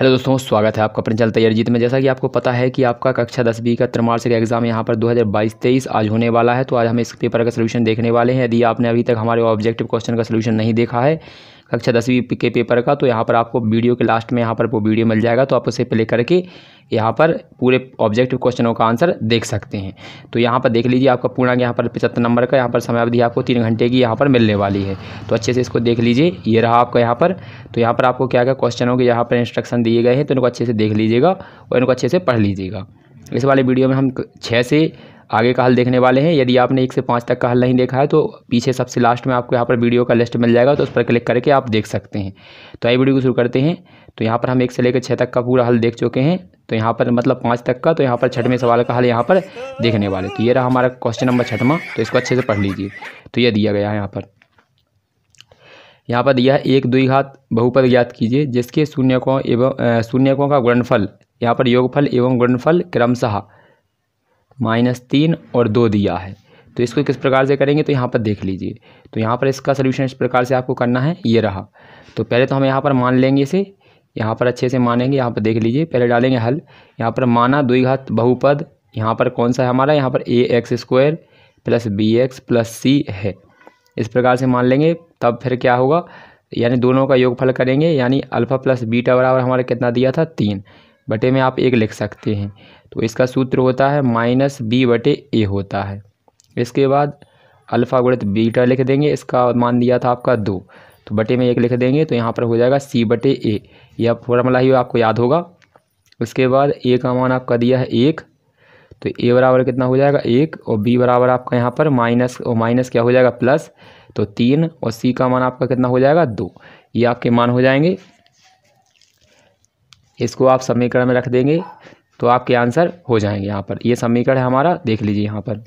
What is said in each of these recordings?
hello दोस्तों स्वागत है आपका अपने तैयार जीत में जैसा कि आपको पता है कि आपका कक्षा दस बी का त्रैमासिक एग्जाम यहाँ पर 2022-23 आज होने वाला है तो आज हम इस पेपर का सलूशन देखने वाले हैं यदि आपने अभी तक हमारे ऑब्जेक्टिव क्वेश्चन का सोल्यूशन नहीं देखा है कक्षा दसवीं के पेपर का तो यहाँ पर आपको वीडियो के लास्ट में यहाँ पर वो वीडियो मिल जाएगा तो आप उसे प्ले करके यहाँ पर पूरे ऑब्जेक्टिव क्वेश्चनों का आंसर देख सकते हैं तो यहाँ पर देख लीजिए आपका पूर्णांक यहाँ पर पचहत्तर नंबर का यहाँ पर समय अवधि आपको तीन घंटे की यहाँ पर मिलने वाली है तो अच्छे से इसको देख लीजिए ये रहा आपका यहाँ पर तो यहाँ पर आपको क्या क्या क्वेश्चनों के यहाँ पर इंस्ट्रक्शन दिए गए हैं तो इनको अच्छे से देख लीजिएगा और इनको अच्छे से पढ़ लीजिएगा इस वाले वीडियो में हम छः से आगे का हल देखने वाले हैं यदि आपने एक से पाँच तक का हल नहीं देखा है तो पीछे सबसे लास्ट में आपको यहाँ पर वीडियो का लिस्ट मिल जाएगा तो उस पर क्लिक करके आप देख सकते हैं तो आई वीडियो को शुरू करते हैं तो यहाँ पर हम एक से लेकर छः तक का पूरा हल देख चुके हैं तो यहाँ पर मतलब पाँच तक का तो यहाँ पर छठवें सवाल का हल यहाँ पर देखने वाले तो ये रहा हमारा क्वेश्चन नंबर छठवा तो इसको अच्छे से पढ़ लीजिए तो ये दिया गया है यहाँ पर यहाँ पर दिया है एक घात बहुपद ज्ञात कीजिए जिसके शून्यकों एवं शून्यकों का गुणनफल यहाँ पर योगफल एवं गुणनफल क्रमशः माइनस तीन और दो दिया है तो इसको किस प्रकार से करेंगे तो यहाँ पर देख लीजिए तो यहाँ पर इसका सोल्यूशन इस प्रकार से आपको करना है ये रहा तो पहले तो हम यहाँ पर मान लेंगे इसे यहाँ पर अच्छे से मानेंगे यहाँ पर देख लीजिए पहले डालेंगे हल यहाँ पर माना द्विघात बहुपद यहाँ पर कौन सा है हमारा यहाँ पर A X square plus B X plus C है इस प्रकार से मान लेंगे तब फिर क्या होगा यानी दोनों का योगफल करेंगे यानी अल्फ़ा प्लस बीटा बराबर हमारा कितना दिया था तीन बटे में आप एक लिख सकते हैं तो इसका सूत्र होता है माइनस बी बटे ए होता है इसके बाद अल्फ़ा गुणित बीटा लिख देंगे इसका मान दिया था आपका दो तो बटे में एक लिख देंगे तो यहाँ पर हो जाएगा सी बटे ए यह फॉर्मूला ही आपको याद होगा उसके बाद ए का मान आपका दिया है एक तो ए बराबर कितना हो जाएगा एक और बी बराबर आपका यहाँ पर माइनस और माइनस क्या हो जाएगा प्लस तो तीन और सी का मान आपका कितना हो जाएगा दो ये आपके मान हो जाएंगे इसको आप समीकरण में रख देंगे तो आपके आंसर हो जाएंगे यहाँ पर ये समीकरण है हमारा देख लीजिए यहाँ पर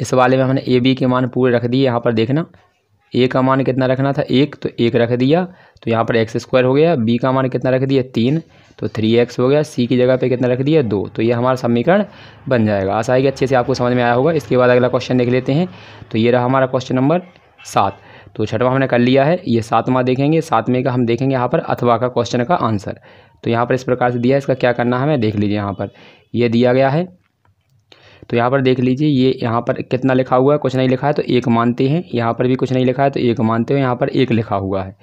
इस वाले में हमने ए बी के मान पूरे रख दिए यहाँ पर देखना ए का मान कितना रखना था एक तो एक रख दिया तो यहाँ पर एक्स स्क्वायर हो गया बी का मान कितना रख दिया तीन तो थ्री एक्स हो गया सी की जगह पे कितना रख दिया दो तो ये हमारा समीकरण बन जाएगा आशा है कि अच्छे से आपको समझ में आया होगा इसके बाद अगला क्वेश्चन देख लेते हैं तो ये रहा हमारा क्वेश्चन नंबर सात तो छठवा हमने कर लिया है ये सातवां देखेंगे सातवें का हम देखेंगे यहाँ पर अथवा का क्वेश्चन का आंसर तो यहाँ पर इस प्रकार से दिया है इसका क्या करना है हमें देख लीजिए यहाँ पर ये दिया गया है तो यहाँ पर देख लीजिए ये यहाँ पर कितना लिखा हुआ है कुछ नहीं लिखा है तो एक मानते हैं यहाँ पर भी कुछ नहीं लिखा है तो एक मानते हो यहाँ पर एक लिखा हुआ है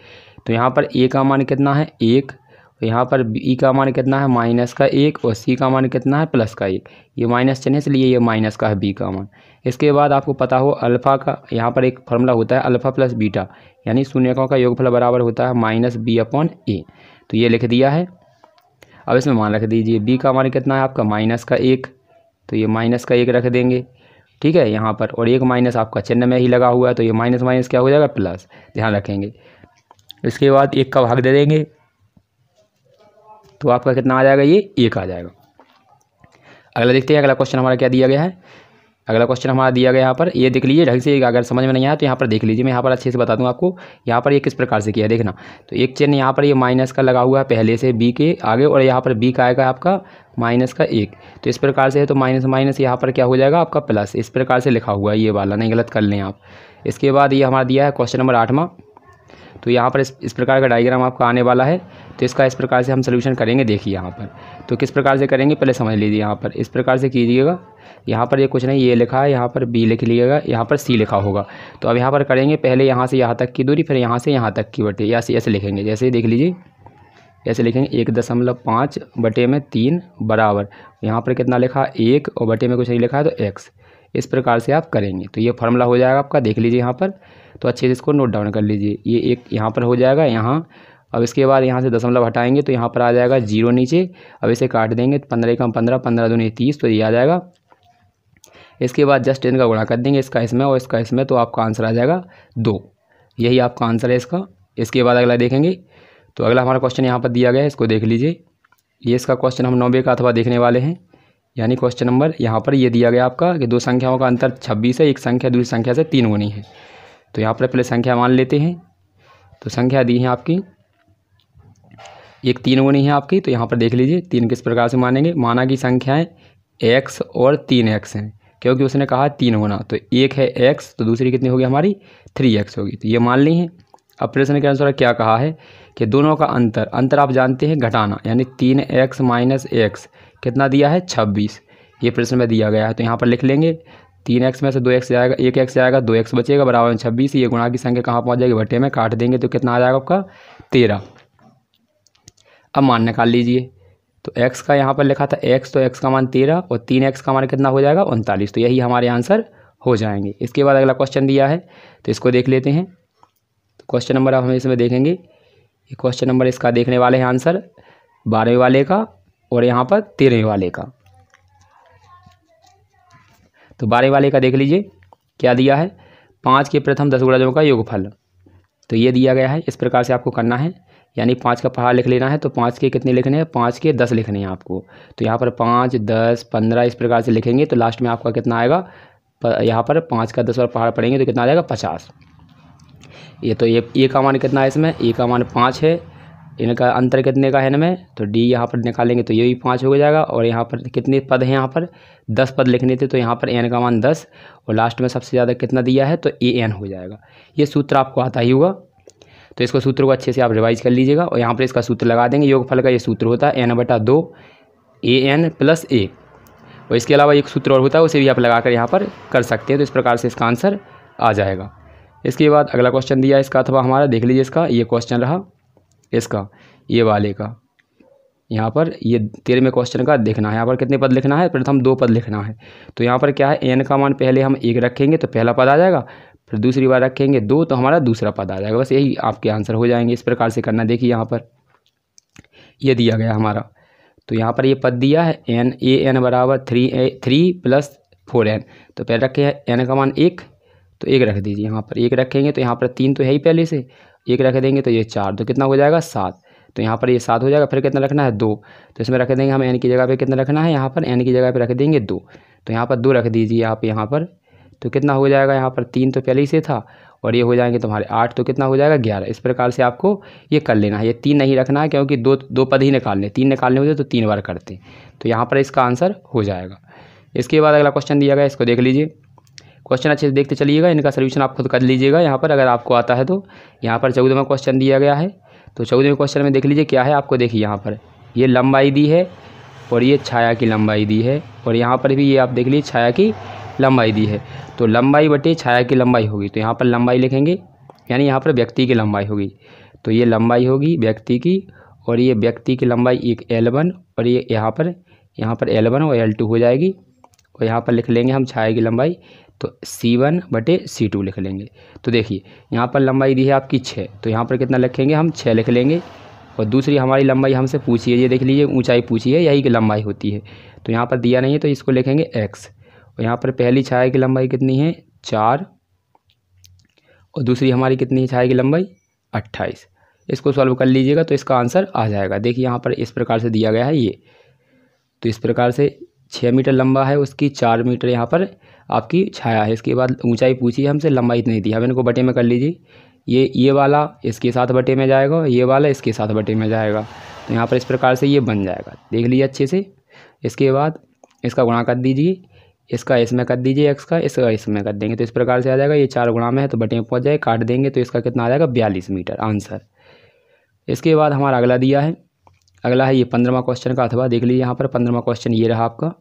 तो यहाँ पर ए का मान कितना है एक तो यहाँ पर ई e का मान कितना है माइनस का एक और सी का मान कितना है प्लस का एक ये माइनस चिन्ह इसलिए ये माइनस का है बी का मान इसके बाद आपको पता हो अल्फ़ा का यहाँ पर एक फार्मूला होता है अल्फ़ा प्लस बीटा यानी शून्यकों का योगफल बराबर होता है माइनस बी अपॉन ए तो ये लिख दिया है अब इसमें मान रख दीजिए बी का मान कितना है आपका माइनस का एक तो ये माइनस का एक रख देंगे ठीक है यहाँ पर और एक माइनस आपका चिन्ह में ही लगा हुआ है तो ये माइनस माइनस क्या हो जाएगा प्लस ध्यान रखेंगे इसके बाद एक का भाग दे देंगे तो आपका कितना आ जाएगा ये एक आ जाएगा अगला देखते हैं अगला क्वेश्चन हमारा क्या दिया गया है अगला क्वेश्चन हमारा दिया गया यहाँ पर ये देख लीजिए ढंग से अगर समझ में नहीं आया तो यहाँ पर देख लीजिए मैं यहाँ पर अच्छे से बता दूँ आपको यहाँ पर ये किस प्रकार से किया देखना तो एक चेन यहाँ पर ये माइनस का लगा हुआ है पहले से बी के आगे और यहाँ पर बी का आएगा आपका माइनस का एक तो इस प्रकार से है तो माइनस माइनस यहाँ पर क्या हो जाएगा आपका प्लस इस प्रकार से लिखा हुआ है ये वाला नहीं गलत कर लें आप इसके बाद ये हमारा दिया है क्वेश्चन नंबर आठवां तो यहाँ पर इस प्रकार का डायग्राम आपका आने वाला है तो इसका इस प्रकार से हम सोल्यूशन करेंगे देखिए यहाँ पर तो किस प्रकार से करेंगे पहले समझ लीजिए यहाँ पर इस प्रकार से कीजिएगा यहाँ पर ये कुछ नहीं ये लिखा है यहाँ पर बी लिख लीजिएगा यहाँ पर सी लिखा होगा तो अब यहाँ पर करेंगे पहले यहाँ से यहाँ तक की दूरी फिर यहाँ से यहाँ तक की बटे या ऐसे लिखेंगे जैसे देख लीजिए ऐसे लिखेंगे एक दशमलव पाँच बटे में तीन बराबर यहाँ पर कितना लिखा एक और बटे में कुछ नहीं लिखा है तो एक्स इस प्रकार से आप करेंगे तो ये फार्मूला हो जाएगा आपका देख लीजिए यहाँ पर तो अच्छे से इसको नोट डाउन कर लीजिए ये एक यहाँ पर हो जाएगा यहाँ अब इसके बाद यहाँ से दशमलव हटाएंगे तो यहाँ पर आ जाएगा जीरो नीचे अब इसे काट देंगे पंद्रह कम पंद्रह पंद्रह दोनों तीस तो ये आ जाएगा इसके बाद जस्ट इनका गुणा कर देंगे इसका इसमें और इसका इसमें तो आपका आंसर आ जाएगा दो यही आपका आंसर है इसका इसके बाद अगला देखेंगे तो अगला हमारा क्वेश्चन यहाँ पर दिया गया है इसको देख लीजिए ये इसका क्वेश्चन हम नौबे का अथवा देखने वाले हैं यानी क्वेश्चन नंबर यहाँ पर ये दिया गया आपका कि दो संख्याओं का अंतर छब्बीस है एक संख्या दूसरी संख्या से तीन गुनी है तो यहाँ पर पहले संख्या मान लेते हैं तो संख्या दी है आपकी एक तीन गुनी है आपकी तो यहाँ पर देख लीजिए तीन किस प्रकार से मानेंगे माना कि संख्याएँ एक्स और तीन एक्स हैं क्योंकि उसने कहा तीन गुना तो एक है एक्स तो दूसरी कितनी होगी हमारी थ्री एक्स होगी तो ये मान ली है अब प्रश्न के अनुसार क्या कहा है कि दोनों का अंतर अंतर आप जानते हैं घटाना यानी तीन एक्स माइनस एक्स कितना दिया है छब्बीस ये प्रश्न में दिया गया है तो यहाँ पर लिख लेंगे तीन एक्स में से दो एक्स जाएगा एक एक्स जाएगा दो एक्स बचेगा बराबर में छब्बीस ये गुणा की संख्या कहाँ पहुँच जाएगी बटे में काट देंगे तो कितना आ जाएगा आपका तेरह अब मान निकाल लीजिए तो x का यहाँ पर लिखा था x तो x का मान तेरह और तीन एक्स का मान कितना हो जाएगा उनतालीस तो यही हमारे आंसर हो जाएंगे इसके बाद अगला क्वेश्चन दिया है तो इसको देख लेते हैं तो क्वेश्चन नंबर आप हम इसमें देखेंगे ये क्वेश्चन नंबर इसका देखने वाले हैं आंसर बारहवें वाले का और यहाँ पर तेरहवें वाले का तो बारहवें वाले का देख लीजिए क्या दिया है पाँच के प्रथम दस गुणजों का योगफल तो ये दिया गया है इस प्रकार से आपको करना है यानी पाँच का पहाड़ लिख लेना है तो पाँच के कितने लिखने हैं पाँच के दस लिखने हैं आपको तो यहाँ पर पाँच दस पंद्रह इस प्रकार से लिखेंगे तो लास्ट में आपका कितना आएगा यहाँ पर पाँच का दस और पहाड़ पड़ेंगे तो कितना आ जाएगा पचास ये तो ये ए का मान कितना है इसमें ए का मान पाँच है इनका अंतर कितने का है इनमें तो डी यहाँ पर निकालेंगे तो ये भी पाँच हो जाएगा और यहाँ पर कितने पद हैं यहाँ पर दस पद लिखने थे तो यहाँ पर एन का मान दस और लास्ट में सबसे ज़्यादा कितना दिया है तो ए एन हो जाएगा ये सूत्र आपको आता ही होगा तो इसको सूत्र को अच्छे से आप रिवाइज कर लीजिएगा और यहाँ पर इसका सूत्र लगा देंगे योगफल का ये सूत्र होता है एन बटा दो ए एन प्लस ए और इसके अलावा एक सूत्र और होता है उसे भी आप लगाकर यहाँ पर कर सकते हैं तो इस प्रकार से इसका आंसर आ जाएगा इसके बाद अगला क्वेश्चन दिया इसका अथवा हमारा देख लीजिए इसका ये क्वेश्चन रहा इसका ये वाले का यहाँ पर ये तेरहवें क्वेश्चन का देखना है यहाँ पर कितने पद लिखना है प्रथम दो पद लिखना है तो यहाँ पर क्या है एन का मान पहले हम एक रखेंगे तो पहला पद आ जाएगा फिर दूसरी बार रखेंगे दो तो हमारा दूसरा पद आ जाएगा बस यही आपके आंसर हो जाएंगे इस प्रकार से करना देखिए यहाँ पर ये दिया गया हमारा तो यहाँ पर ये पद दिया है एन ए एन बराबर three A three plus four N तो पहले रखे हैं एन का मान एक तो एक रख दीजिए यहाँ पर एक रखेंगे तो यहाँ पर तीन तो है ही पहले से एक रख देंगे तो ये चार तो कितना हो जाएगा सात तो यहाँ पर ये सात हो जाएगा फिर कितना रखना है दो तो इसमें रख देंगे हम एन की जगह पर कितना रखना है यहाँ पर एन की जगह पर रख देंगे दो तो यहाँ पर दो रख दीजिए आप यहाँ पर तो कितना हो जाएगा यहाँ पर तीन तो पहले ही से था और ये हो जाएंगे तुम्हारे आठ तो कितना हो जाएगा ग्यारह इस प्रकार से आपको ये कर लेना है ये तीन नहीं रखना है क्योंकि दो दो पद ही निकालने तीन निकालने होते तो तीन बार करते तो यहाँ पर इसका आंसर हो जाएगा इसके बाद अगला क्वेश्चन दिया गया इसको देख लीजिए क्वेश्चन अच्छे से देखते चलिएगा इनका सोल्यूशन आप खुद कर लीजिएगा यहाँ पर अगर आपको आता है तो यहाँ पर चौदहवा क्वेश्चन दिया गया है तो चौदहवें क्वेश्चन में देख लीजिए क्या है आपको देखिए यहाँ पर ये लंबाई दी है और ये छाया की लंबाई दी है और यहाँ पर भी ये आप देख लीजिए छाया की लंबाई दी है तो लंबाई बटे छाया की लंबाई होगी तो यहाँ पर लंबाई लिखेंगे यानी यहाँ पर व्यक्ति की लंबाई होगी तो ये लंबाई होगी व्यक्ति की और ये व्यक्ति की लंबाई एक एल वन और ये यहाँ पर यहाँ पर एल वन और एल टू हो जाएगी और यहाँ पर लिख लेंगे हम छाया की लंबाई तो सी वन बटे सी टू लिख लेंगे तो देखिए यहाँ पर लंबाई दी है आपकी छः तो यहाँ पर कितना लिखेंगे हम छः लिख लेंगे और दूसरी हमारी लंबाई हमसे पूछी है ये देख लीजिए ऊंचाई पूछी है यही की लंबाई होती है तो यहाँ पर दिया नहीं है तो इसको लिखेंगे एक्स और यहाँ पर पहली छाया की लंबाई कितनी है चार और दूसरी हमारी कितनी है छाया की लंबाई अट्ठाईस इसको सॉल्व कर लीजिएगा तो इसका आंसर आ जाएगा देखिए यहाँ पर इस प्रकार से दिया गया है ये तो इस प्रकार से छः मीटर लंबा है उसकी चार मीटर यहाँ पर आपकी छाया है इसके बाद ऊंचाई पूछी है हमसे लंबाई इतनी दी अब इनको बटे में कर लीजिए ये ये वाला इसके साथ बटे में जाएगा ये वाला इसके साथ बटे में जाएगा तो यहाँ पर इस प्रकार से ये बन जाएगा देख लीजिए अच्छे से इसके बाद इसका गुणा कर दीजिए इसका इसमें कर दीजिए एक्स का इसका इसमें कर देंगे तो इस प्रकार से आ जाएगा ये चार गुणा में है तो बटे में पहुँच जाए काट देंगे तो इसका कितना आ जाएगा बयालीस मीटर आंसर इसके बाद हमारा अगला दिया है अगला है ये पंद्रहवा क्वेश्चन का अथवा देख लीजिए यहाँ पर पंद्रहवा क्वेश्चन ये रहा आपका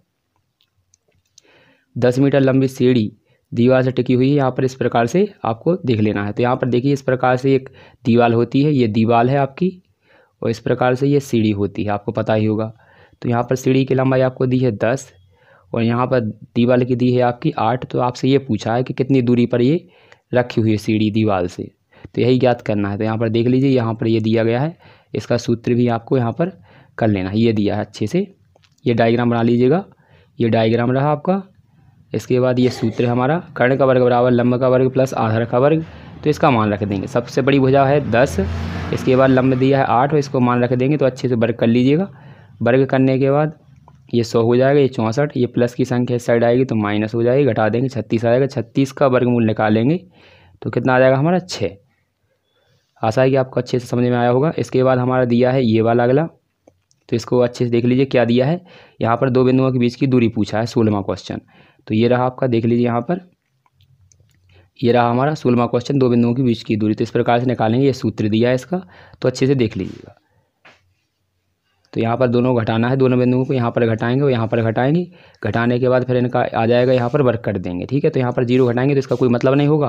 दस मीटर लंबी सीढ़ी दीवार से टिकी हुई है यहाँ पर इस प्रकार से आपको देख लेना है तो यहाँ पर देखिए इस प्रकार से एक दीवार होती है ये दीवार है आपकी और इस प्रकार से ये सीढ़ी होती है आपको पता ही होगा तो यहाँ पर सीढ़ी की लंबाई आपको दी है दस और यहाँ पर दीवार की दी है आपकी आठ तो आपसे ये पूछा है कि कितनी दूरी पर ये रखी हुई है सीढ़ी दीवार से तो यही ज्ञात करना है तो यहाँ पर देख लीजिए यहाँ पर ये दिया गया है इसका सूत्र भी आपको यहाँ पर कर लेना है ये दिया है अच्छे से ये डायग्राम बना लीजिएगा ये डायग्राम रहा आपका इसके बाद ये सूत्र हमारा कर्ण का वर्ग बराबर लंब का वर्ग प्लस आधार का वर्ग तो इसका मान रख देंगे सबसे बड़ी भुजा है दस इसके बाद लंब दिया है आठ और इसको मान रख देंगे तो अच्छे से वर्ग कर लीजिएगा वर्ग करने के बाद ये सौ हो जाएगा ये चौंसठ ये प्लस की संख्या साइड आएगी तो माइनस हो जाएगी घटा देंगे छत्तीस आ जाएगा छत्तीस का वर्गमूल निकालेंगे तो कितना आ जाएगा हमारा छः आशा है कि आपको अच्छे से समझ में आया होगा इसके बाद हमारा दिया है ये वाला अगला तो इसको अच्छे से देख लीजिए क्या दिया है यहाँ पर दो बिंदुओं के बीच की दूरी पूछा है सोलहवा क्वेश्चन तो ये रहा आपका देख लीजिए यहाँ पर ये रहा हमारा सोलवा क्वेश्चन दो बिंदुओं के बीच की दूरी तो इस प्रकार से निकालेंगे ये सूत्र दिया है इसका तो अच्छे से देख लीजिएगा तो यहाँ पर दोनों घटाना है दोनों बिंदुओं को यहाँ पर घटाएंगे और यहाँ पर घटाएंगे घटाने के बाद फिर इनका आ जाएगा यहाँ पर वर्क कर देंगे ठीक है तो यहाँ पर जीरो घटाएंगे तो इसका कोई मतलब नहीं होगा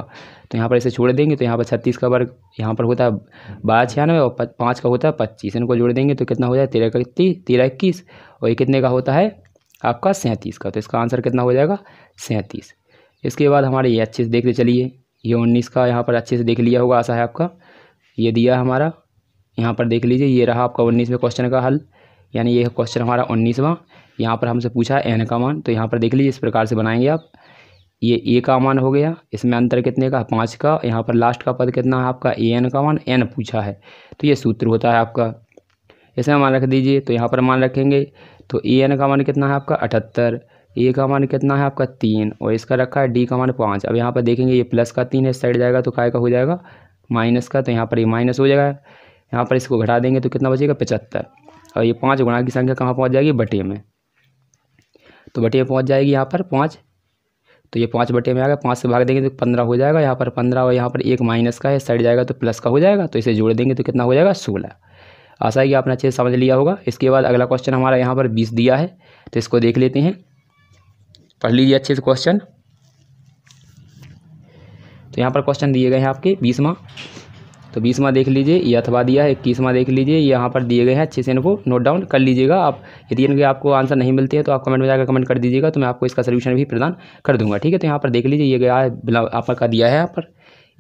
तो यहाँ पर इसे छोड़ देंगे तो यहाँ पर छत्तीस का वर्ग यहाँ पर होता है बारह छियानवे और पाँच का होता है पच्चीस इनको जोड़ देंगे तो कितना हो जाए तेरह का तेरह इक्कीस और ये कितने का होता है आपका सैंतीस का तो इसका आंसर कितना हो जाएगा सैंतीस इसके बाद हमारे ये अच्छे से देखते चलिए ये उन्नीस का यहाँ पर अच्छे से देख लिया होगा आशा है आपका ये दिया हमारा यहाँ पर देख लीजिए ये रहा आपका उन्नीसवें क्वेश्चन का हल यानी ये क्वेश्चन हमारा उन्नीसवां यहाँ पर हमसे पूछा है एन का मान तो यहाँ पर देख लीजिए इस प्रकार से बनाएंगे आप ये ए का मान हो गया इसमें अंतर कितने का पाँच का यहाँ पर लास्ट का पद कितना है आपका ए एन का मान एन पूछा है तो ये सूत्र होता है आपका इसमें मान रख दीजिए तो यहाँ पर मान रखेंगे तो ए एन का मान कितना है आपका अठहत्तर ए का मान कितना है आपका तीन और इसका रखा है डी का मान पाँच अब यहाँ पर देखेंगे ये प्लस का तीन है इस साइड जाएगा तो काय का हो जाएगा माइनस का तो यहाँ पर ये माइनस हो जाएगा यहाँ पर इसको घटा देंगे तो कितना बचेगा पचहत्तर और ये पाँच गुणा की संख्या कहाँ पहुँच जाएगी बटे में तो बटे में पहुँच जाएगी यहाँ पर पाँच तो ये पाँच बटे में आएगा पाँच से भाग देंगे तो पंद्रह हो जाएगा यहाँ पर पंद्रह और यहाँ पर एक माइनस का है साइड जाएगा तो प्लस का हो जाएगा तो इसे जोड़ देंगे तो कितना हो जाएगा सोलह आशा है कि आपने अच्छे से समझ लिया होगा इसके बाद अगला क्वेश्चन हमारा यहाँ पर बीस दिया है तो इसको देख लेते हैं पढ़ लीजिए अच्छे से क्वेश्चन तो यहाँ पर क्वेश्चन दिए गए हैं आपके बीसवा तो बीसवा देख लीजिए ये अथवा दिया है इक्कीसवा देख लीजिए यहाँ पर दिए गए हैं अच्छे से इनको नोट डाउन कर लीजिएगा आप यदि इनके आपको आंसर नहीं मिलते हैं तो आप कमेंट में जाकर कमेंट कर दीजिएगा तो मैं आपको इसका सोल्यूशन भी प्रदान कर दूंगा ठीक है तो यहाँ पर देख लीजिए ये गया है आपका दिया है यहाँ पर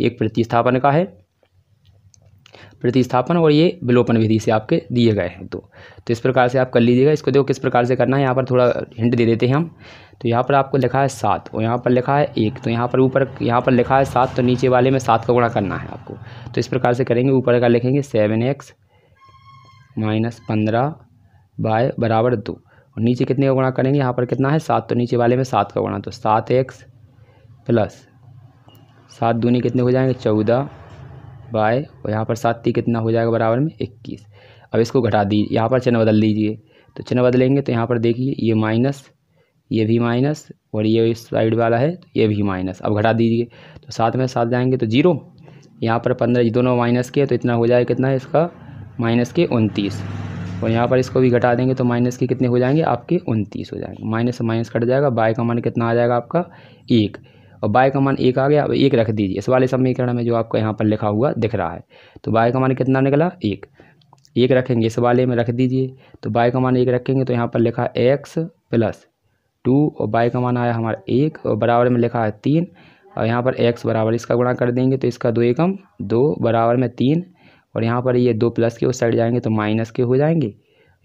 एक प्रतिस्थापन का है प्रतिस्थापन और ये विलोपन विधि से आपके दिए गए हैं तो तो इस प्रकार से आप कर लीजिएगा इसको देखो किस प्रकार से करना है यहाँ पर थोड़ा हिंट दे देते हैं हम तो यहाँ पर आपको लिखा है सात और यहाँ पर लिखा है एक तो यहाँ पर ऊपर यहाँ पर लिखा है सात तो नीचे वाले में सात का गुणा करना है आपको तो इस प्रकार से करेंगे ऊपर का लिखेंगे सेवन एक्स माइनस पंद्रह बाय बराबर दो और नीचे कितने का गुणा करेंगे यहाँ पर कितना है सात तो नीचे वाले में सात का गुणा तो सात एक्स प्लस सात दूनी कितने हो जाएंगे चौदह बाय और यहाँ पर सात ती कितना हो जाएगा बराबर में इक्कीस अब इसको घटा दीजिए यहाँ पर चिन्ह बदल दीजिए तो चिन्ह बदलेंगे तो यहाँ पर देखिए ये माइनस ये भी माइनस और ये इस साइड वाला है तो ये भी माइनस अब घटा दीजिए तो सात में सात जाएंगे तो जीरो यहाँ पर पंद्रह दोनों माइनस के तो इतना हो जाएगा कितना है इसका माइनस के उनतीस और यहाँ पर इसको भी घटा देंगे तो माइनस के कितने हो जाएंगे आपके उनतीस हो जाएंगे माइनस से माइनस कट जाएगा बाय का मान कितना आ जाएगा आपका एक और बाय का मान एक आ गया अब एक रख दीजिए इस वाले समीकरण में जो आपको यहाँ पर लिखा हुआ दिख रहा है तो बाय का मान कितना निकला एक एक रखेंगे इस वाले में रख दीजिए तो बाय का मान एक रखेंगे तो यहाँ पर लिखा एक्स प्लस टू और बाय का मान आया हमारा एक और बराबर में लिखा है तीन और यहाँ पर एक्स बराबर इसका गुणा कर देंगे तो इसका दो एकम दो बराबर में तीन और यहाँ पर ये दो प्लस के उस साइड जाएंगे तो माइनस के हो जाएंगे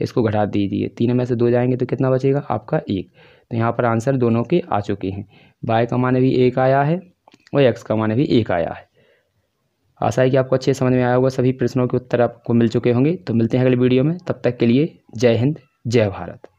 इसको घटा दीजिए तीन में से दो जाएंगे तो कितना बचेगा आपका एक तो यहाँ पर आंसर दोनों के आ चुके हैं बाय का मान भी एक आया है और एक्स का मान भी एक आया है आशा है कि आपको अच्छे समझ में आया होगा सभी प्रश्नों के उत्तर आपको मिल चुके होंगे तो मिलते हैं अगले वीडियो में तब तक के लिए जय हिंद जय भारत